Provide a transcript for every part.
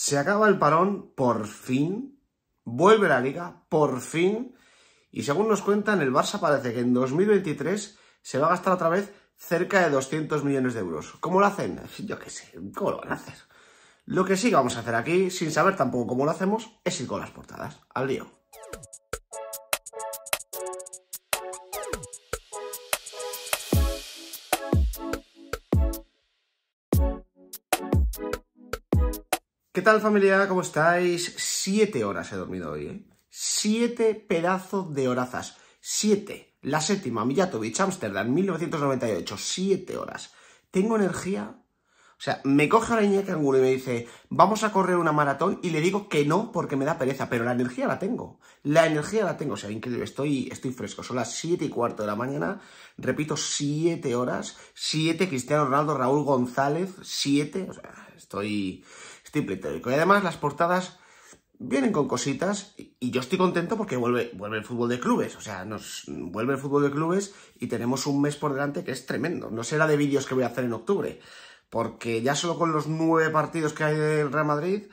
Se acaba el parón, por fin. Vuelve la liga, por fin. Y según nos cuentan, el Barça parece que en 2023 se va a gastar otra vez cerca de 200 millones de euros. ¿Cómo lo hacen? Yo qué sé, ¿cómo lo van a hacer? Lo que sí vamos a hacer aquí, sin saber tampoco cómo lo hacemos, es ir con las portadas. Al lío. ¿Qué tal familia? ¿Cómo estáis? Siete horas he dormido hoy, ¿eh? Siete pedazos de horazas. Siete. La séptima, Mijatovic, Ámsterdam, 1998. Siete horas. Tengo energía. O sea, me coge niña que Angulo y me dice, vamos a correr una maratón, y le digo que no porque me da pereza, pero la energía la tengo. La energía la tengo, o sea, increíble, estoy, estoy fresco. Son las siete y cuarto de la mañana, repito, siete horas, Siete. Cristiano Ronaldo, Raúl González, Siete. o sea, estoy, Estoy Y además las portadas vienen con cositas y yo estoy contento porque vuelve, vuelve el fútbol de clubes, o sea, nos vuelve el fútbol de clubes y tenemos un mes por delante que es tremendo. No será de vídeos que voy a hacer en octubre, porque ya solo con los nueve partidos que hay del Real Madrid,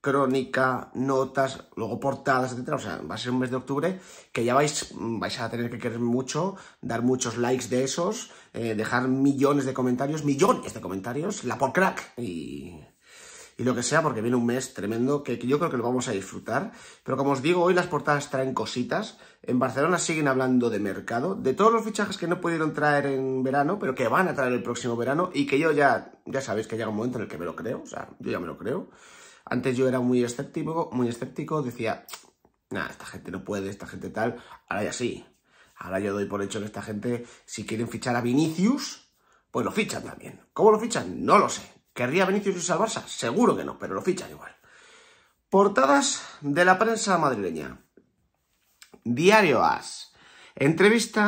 crónica, notas, luego portadas, etcétera, o sea, va a ser un mes de octubre que ya vais, vais a tener que querer mucho, dar muchos likes de esos, eh, dejar millones de comentarios, millones de comentarios, la por crack y y lo que sea, porque viene un mes tremendo que yo creo que lo vamos a disfrutar. Pero como os digo, hoy las portadas traen cositas. En Barcelona siguen hablando de mercado, de todos los fichajes que no pudieron traer en verano, pero que van a traer el próximo verano y que yo ya, ya sabéis que llega un momento en el que me lo creo, o sea, yo ya me lo creo. Antes yo era muy escéptico, muy escéptico, decía, nada, esta gente no puede, esta gente tal, ahora ya sí. Ahora yo doy por hecho que esta gente, si quieren fichar a Vinicius, pues lo fichan también. ¿Cómo lo fichan? No lo sé, ¿Querría venir y al Seguro que no, pero lo fichan igual. Portadas de la prensa madrileña. Diario As. Entrevista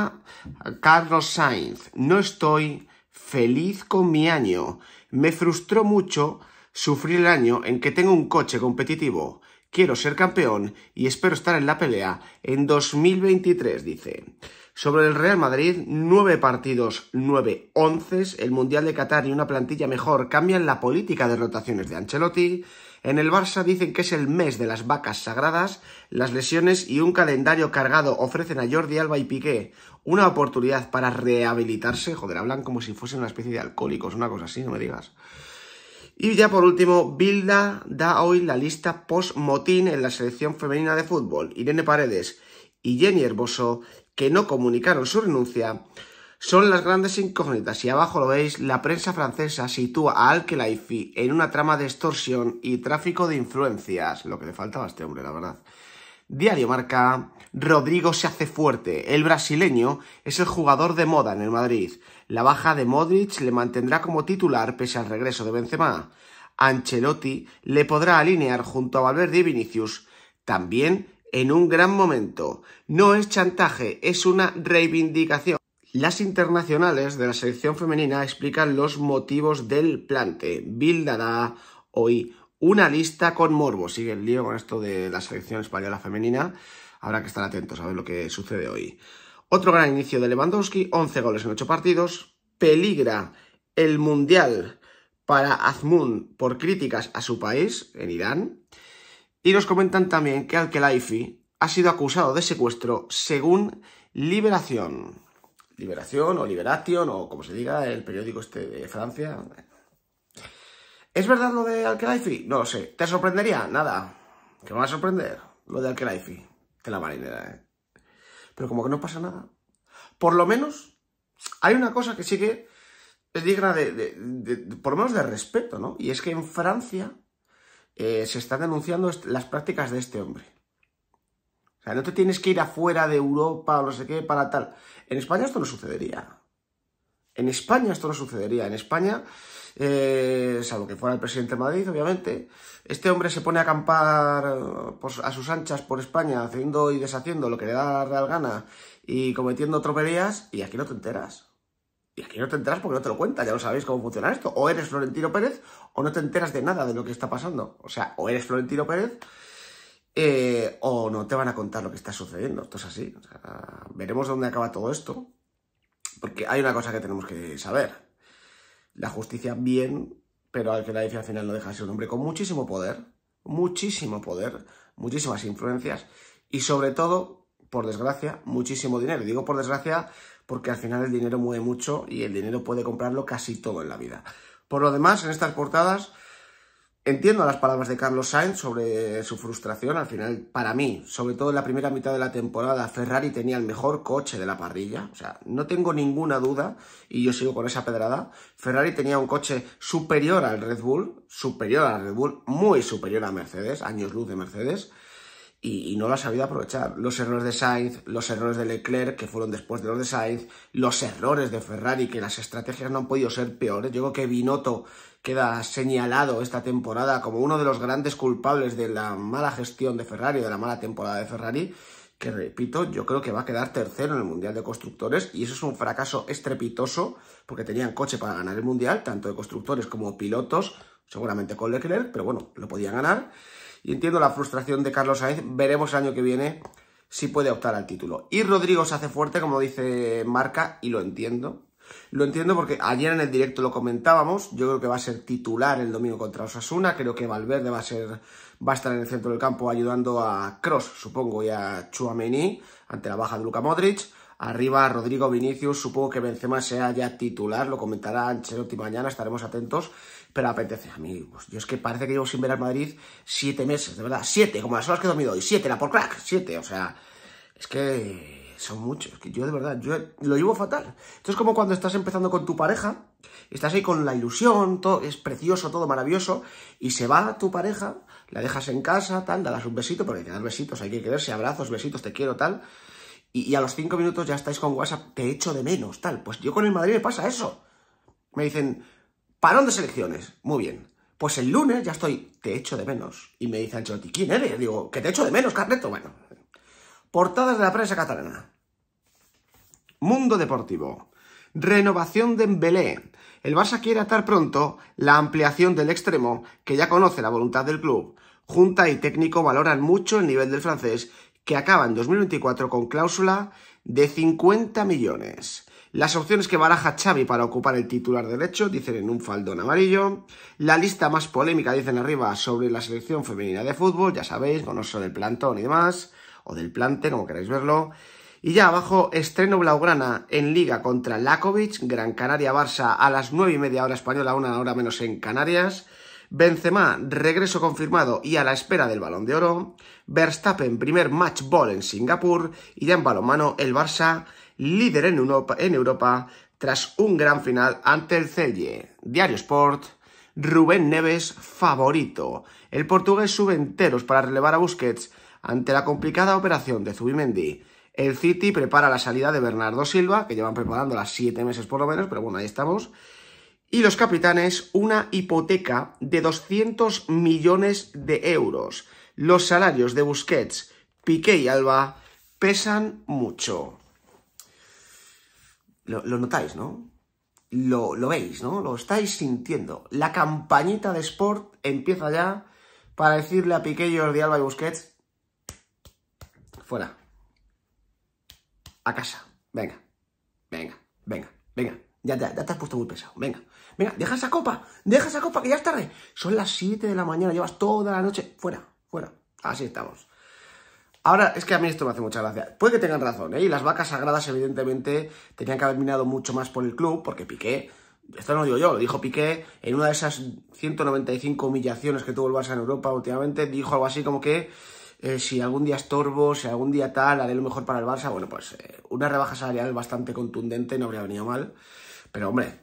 a Carlos Sainz. No estoy feliz con mi año. Me frustró mucho sufrir el año en que tengo un coche competitivo Quiero ser campeón y espero estar en la pelea en 2023, dice. Sobre el Real Madrid, nueve partidos, nueve once, el Mundial de Qatar y una plantilla mejor cambian la política de rotaciones de Ancelotti. En el Barça dicen que es el mes de las vacas sagradas, las lesiones y un calendario cargado ofrecen a Jordi Alba y Piqué una oportunidad para rehabilitarse. Joder, hablan como si fuesen una especie de alcohólicos, una cosa así, no me digas. Y ya por último, Bilda da hoy la lista post-motín en la selección femenina de fútbol. Irene Paredes y Jenny Herboso, que no comunicaron su renuncia, son las grandes incógnitas. Y abajo lo veis, la prensa francesa sitúa a Al-Khelaifi en una trama de extorsión y tráfico de influencias. Lo que le faltaba a este hombre, la verdad. Diario Marca Rodrigo se hace fuerte. El brasileño es el jugador de moda en el Madrid. La baja de Modric le mantendrá como titular pese al regreso de Benzema. Ancelotti le podrá alinear junto a Valverde y Vinicius. También en un gran momento. No es chantaje, es una reivindicación. Las internacionales de la selección femenina explican los motivos del plante. da hoy una lista con morbo. Sigue el lío con esto de la selección española femenina. Habrá que estar atentos a ver lo que sucede hoy. Otro gran inicio de Lewandowski, 11 goles en 8 partidos. Peligra el Mundial para Azmoun por críticas a su país, en Irán. Y nos comentan también que Al-Khelaifi ha sido acusado de secuestro según Liberación. Liberación o Liberation o como se diga el periódico este de Francia. ¿Es verdad lo de Alkelaifi? No lo sé. ¿Te sorprendería? Nada. ¿Qué me va a sorprender? Lo de Alkelaifi. Que la marinera, ¿eh? Pero como que no pasa nada. Por lo menos, hay una cosa que sí que es digna de, por lo menos de respeto, ¿no? Y es que en Francia eh, se están denunciando las prácticas de este hombre. O sea, no te tienes que ir afuera de Europa o no sé qué para tal. En España esto no sucedería. En España esto no sucedería. En España eh, salvo que fuera el presidente de Madrid, obviamente. Este hombre se pone a acampar eh, a sus anchas por España, haciendo y deshaciendo lo que le da la real gana y cometiendo troperías, y aquí no te enteras. Y aquí no te enteras porque no te lo cuenta, ya lo sabéis cómo funciona esto. O eres Florentino Pérez o no te enteras de nada de lo que está pasando. O sea, o eres Florentino Pérez eh, o no te van a contar lo que está sucediendo. Esto es así. veremos dónde acaba todo esto. Porque hay una cosa que tenemos que saber la justicia bien, pero al que la al final no deja de ser un hombre con muchísimo poder, muchísimo poder, muchísimas influencias y sobre todo, por desgracia, muchísimo dinero. digo por desgracia porque al final el dinero mueve mucho y el dinero puede comprarlo casi todo en la vida. Por lo demás, en estas portadas Entiendo las palabras de Carlos Sainz sobre su frustración. Al final, para mí, sobre todo en la primera mitad de la temporada, Ferrari tenía el mejor coche de la parrilla. O sea, no tengo ninguna duda, y yo sigo con esa pedrada. Ferrari tenía un coche superior al Red Bull, superior al Red Bull, muy superior a Mercedes, años luz de Mercedes, y, no lo ha sabido aprovechar. Los errores de Sainz, los errores de Leclerc, que fueron después de los de Sainz, los errores de Ferrari, que las estrategias no han podido ser peores. Yo creo que Binotto queda señalado esta temporada como uno de los grandes culpables de la mala gestión de Ferrari, de la mala temporada de Ferrari, que repito, yo creo que va a quedar tercero en el Mundial de Constructores y eso es un fracaso estrepitoso porque tenían coche para ganar el Mundial, tanto de constructores como pilotos, seguramente con Leclerc, pero bueno, lo podían ganar. Y entiendo la frustración de Carlos Sainz, veremos el año que viene si puede optar al título. Y Rodrigo se hace fuerte, como dice Marca, y lo entiendo, lo entiendo porque ayer en el directo lo comentábamos, yo creo que va a ser titular el domingo contra Osasuna, creo que Valverde va a ser va a estar en el centro del campo ayudando a Cross, supongo, y a Chuamení ante la baja de Luka Modric. Arriba Rodrigo Vinicius, supongo que Benzema sea ya titular, lo comentará Ancelotti mañana, estaremos atentos, pero apetece a mí. Pues, yo es que parece que llevo sin ver al Madrid siete meses, de verdad, siete, como las horas que he dormido hoy, siete, la por crack, siete, o sea, es que son muchos, que yo de verdad, yo lo llevo fatal. Esto es como cuando estás empezando con tu pareja, estás ahí con la ilusión, todo es precioso, todo maravilloso, y se va tu pareja, la dejas en casa, tal, das un besito, porque hay que dar besitos, hay que quererse, abrazos, besitos, te quiero, tal, y, a los cinco minutos ya estáis con WhatsApp, te echo de menos, tal. Pues yo con el Madrid me pasa eso. Me dicen, parón de selecciones, muy bien. Pues el lunes ya estoy, te echo de menos. Y me dicen Ancelotti, ¿quién eres? Digo, que te echo de menos, carneto, Bueno, portadas de la prensa catalana. Mundo Deportivo. Renovación de Embelé. El Barça quiere atar pronto la ampliación del extremo, que ya conoce la voluntad del club. Junta y técnico valoran mucho el nivel del francés, que acaba en 2024 con cláusula de 50 millones. Las opciones que baraja Xavi para ocupar el titular derecho dicen en un faldón amarillo. La lista más polémica dicen arriba sobre la selección femenina de fútbol, ya sabéis, no son del plantón y demás, o del plante, como queráis verlo. Y ya abajo, estreno Blaugrana en Liga contra Lakovic, Gran Canaria Barça a las 9 y media hora española, una hora menos en Canarias. Benzema, regreso confirmado y a la espera del balón de oro. Verstappen, primer match ball en Singapur. Y ya en balonmano, el Barça, líder en Europa, tras un gran final ante el Celje. Diario Sport, Rubén Neves, favorito. El portugués sube enteros para relevar a Busquets ante la complicada operación de Zubimendi. El City prepara la salida de Bernardo Silva, que llevan las siete meses por lo menos, pero bueno, ahí estamos. Y los capitanes, una hipoteca de 200 millones de euros. Los salarios de Busquets, Piqué y Alba pesan mucho. Lo, notáis, ¿no? Lo, veis, ¿no? Lo estáis sintiendo. La campañita de Sport empieza ya para decirle a Piqué, Jordi Alba y Busquets, fuera a casa. Venga, venga, venga, venga. Ya, ya, te has puesto muy pesado. Venga, venga, deja esa copa, deja esa copa que ya es tarde. Son las 7 de la mañana, llevas toda la noche. Fuera, fuera. Así estamos. Ahora, es que a mí esto me hace mucha gracia. Puede que tengan razón, ¿eh? Y las vacas sagradas, evidentemente, tenían que haber minado mucho más por el club, porque Piqué, esto no lo digo yo, lo dijo Piqué en una de esas 195 humillaciones que tuvo el Barça en Europa últimamente, dijo algo así como que eh, si algún día estorbo, si algún día tal, haré lo mejor para el Barça. Bueno, pues eh, una rebaja salarial bastante contundente no habría venido mal. Pero hombre,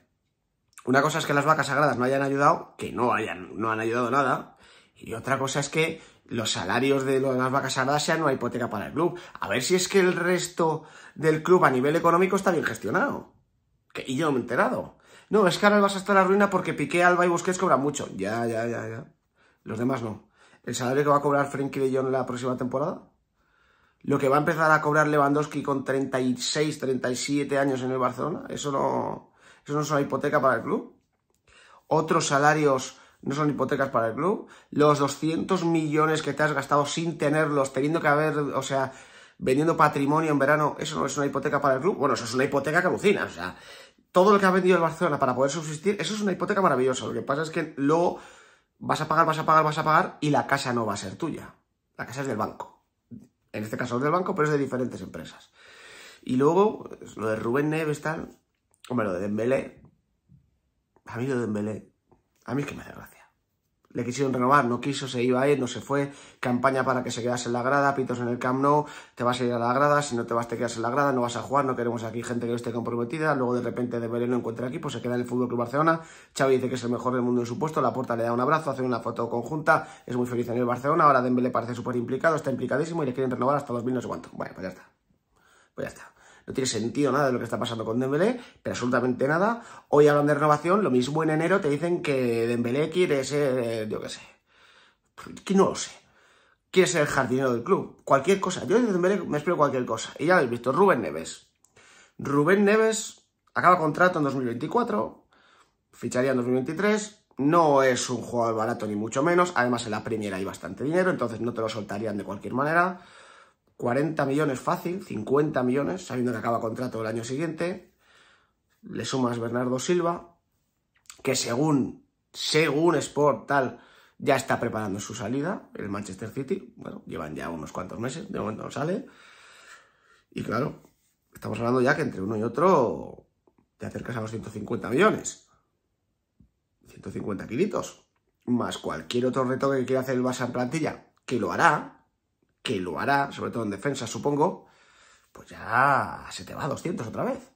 una cosa es que las vacas sagradas no hayan ayudado, que no, hayan, no han ayudado nada. Y otra cosa es que los salarios de las vacas sagradas sean una hipoteca para el club. A ver si es que el resto del club a nivel económico está bien gestionado. Que, y yo no me he enterado. No, es que ahora vas a estar a la ruina porque Piqué, Alba y Busquets cobran mucho. Ya, ya, ya, ya. Los demás no el salario que va a cobrar Frenkie de Jong la próxima temporada, lo que va a empezar a cobrar Lewandowski con 36, 37 años en el Barcelona, eso no, eso no es una hipoteca para el club. Otros salarios no son hipotecas para el club. Los 200 millones que te has gastado sin tenerlos, teniendo que haber, o sea, vendiendo patrimonio en verano, eso no es una hipoteca para el club. Bueno, eso es una hipoteca alucina. o sea, todo lo que ha vendido el Barcelona para poder subsistir, eso es una hipoteca maravillosa. Lo que pasa es que luego vas a pagar, vas a pagar, vas a pagar y la casa no va a ser tuya. La casa es del banco. En este caso es del banco, pero es de diferentes empresas. Y luego, lo de Rubén Neves, tal. Hombre, lo de Dembélé. A mí lo de Dembélé. A mí es que me da gracia le quisieron renovar, no quiso, se iba a ir, no se fue, campaña para que se quedase en la grada, pitos en el Camp Nou, te vas a ir a la grada, si no te vas te quedas en la grada, no vas a jugar, no queremos aquí gente que no esté comprometida, luego de repente de no encuentra equipo, se queda en el Fútbol Club Barcelona, Xavi dice que es el mejor del mundo en su puesto, la puerta le da un abrazo, hace una foto conjunta, es muy feliz en el Barcelona, ahora Dembélé parece súper implicado, está implicadísimo y le quieren renovar hasta 2000 no sé cuánto. Bueno, pues ya está. Pues ya está no tiene sentido nada de lo que está pasando con Dembélé, pero absolutamente nada. Hoy hablan de renovación, lo mismo en enero te dicen que Dembélé quiere ser, eh, yo qué sé, que no lo sé, quiere ser el jardinero del club, cualquier cosa. Yo de Dembélé me explico cualquier cosa. Y ya habéis visto, Rubén Neves. Rubén Neves acaba contrato en 2024, ficharía en 2023, no es un jugador barato ni mucho menos, además en la primera hay bastante dinero, entonces no te lo soltarían de cualquier manera. 40 millones fácil, 50 millones, sabiendo que acaba contrato el año siguiente. Le sumas Bernardo Silva, que según, según Sport tal, ya está preparando su salida, el Manchester City. Bueno, llevan ya unos cuantos meses, de momento no sale. Y claro, estamos hablando ya que entre uno y otro te acercas a los 150 millones. 150 kilitos. Más cualquier otro reto que quiera hacer el Barça en plantilla, que lo hará, que lo hará, sobre todo en defensa, supongo, pues ya se te va a 200 otra vez.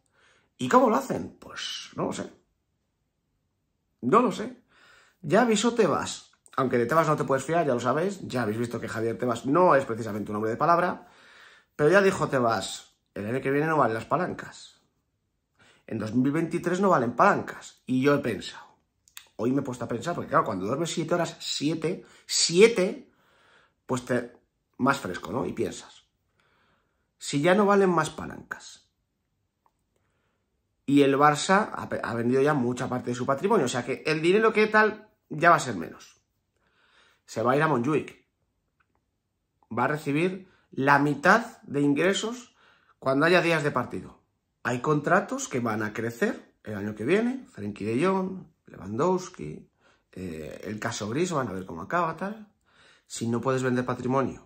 ¿Y cómo lo hacen? Pues no lo sé. No lo sé. Ya avisó Tebas. Aunque de Tebas no te puedes fiar, ya lo sabéis. Ya habéis visto que Javier Tebas no es precisamente un hombre de palabra. Pero ya dijo Tebas, el año que viene no valen las palancas. En 2023 no valen palancas. Y yo he pensado. Hoy me he puesto a pensar, porque claro, cuando duermes 7 horas, 7, 7, pues te, más fresco, ¿no? Y piensas, si ya no valen más palancas. Y el Barça ha vendido ya mucha parte de su patrimonio, o sea que el dinero que tal ya va a ser menos. Se va a ir a Montjuic. Va a recibir la mitad de ingresos cuando haya días de partido. Hay contratos que van a crecer el año que viene, Frenkie de Jong, Lewandowski, eh, el caso Gris, van a ver cómo acaba, tal. Si no puedes vender patrimonio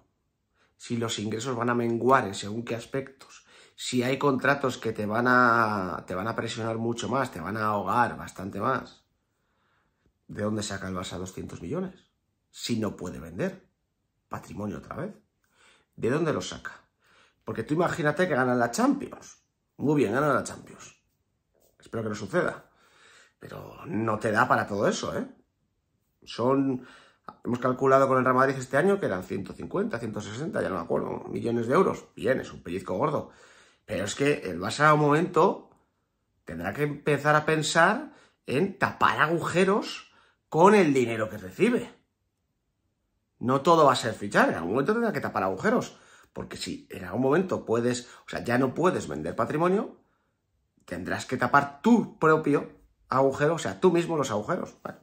si los ingresos van a menguar en según qué aspectos, si hay contratos que te van a, te van a presionar mucho más, te van a ahogar bastante más, ¿de dónde saca el Barça 200 millones? Si no puede vender patrimonio otra vez. ¿De dónde lo saca? Porque tú imagínate que ganan la Champions. Muy bien, ganan la Champions. Espero que no suceda. Pero no te da para todo eso, ¿eh? Son hemos calculado con el Real Madrid este año que eran 150, 160, ya no me acuerdo, millones de euros. Bien, es un pellizco gordo. Pero es que el Barça a un momento tendrá que empezar a pensar en tapar agujeros con el dinero que recibe. No todo va a ser fichar, en algún momento tendrá que tapar agujeros. Porque si en algún momento puedes, o sea, ya no puedes vender patrimonio, tendrás que tapar tu propio agujero, o sea, tú mismo los agujeros. pues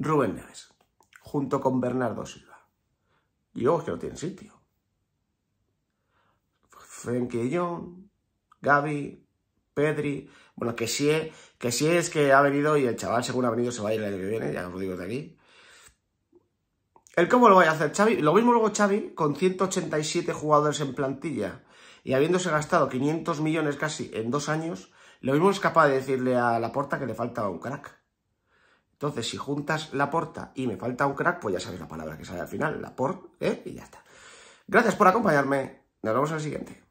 Rubén Neves, junto con Bernardo Silva. Y luego es que no tiene sitio. Frenkie Jong, Gaby, Pedri... Bueno, que sí, que sí es que ha venido y el chaval según ha venido se va a ir el año que viene, ya os lo digo de aquí. ¿El cómo lo vaya a hacer Xavi? Lo mismo luego Xavi, con 187 jugadores en plantilla y habiéndose gastado 500 millones casi en dos años, lo mismo es capaz de decirle a la Laporta que le falta un crack. Entonces, si juntas la porta y me falta un crack, pues ya sabes la palabra que sale al final, la por, ¿eh? y ya está. Gracias por acompañarme. Nos vemos en el siguiente.